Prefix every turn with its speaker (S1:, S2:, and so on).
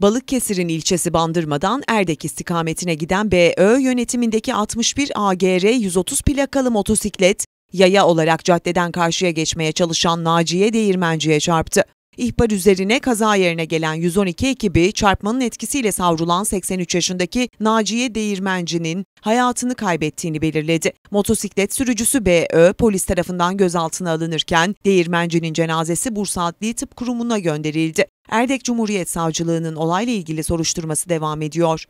S1: Balıkesir'in ilçesi Bandırma'dan Erdek istikametine giden BÖ yönetimindeki 61 AGR 130 plakalı motosiklet yaya olarak caddeden karşıya geçmeye çalışan Naciye Değirmenci'ye çarptı. İhbar üzerine kaza yerine gelen 112 ekibi çarpmanın etkisiyle savrulan 83 yaşındaki Naciye Değirmenci'nin hayatını kaybettiğini belirledi. Motosiklet sürücüsü BÖ polis tarafından gözaltına alınırken Değirmenci'nin cenazesi Bursa Adli Tıp Kurumu'na gönderildi. Erdek Cumhuriyet Savcılığı'nın olayla ilgili soruşturması devam ediyor.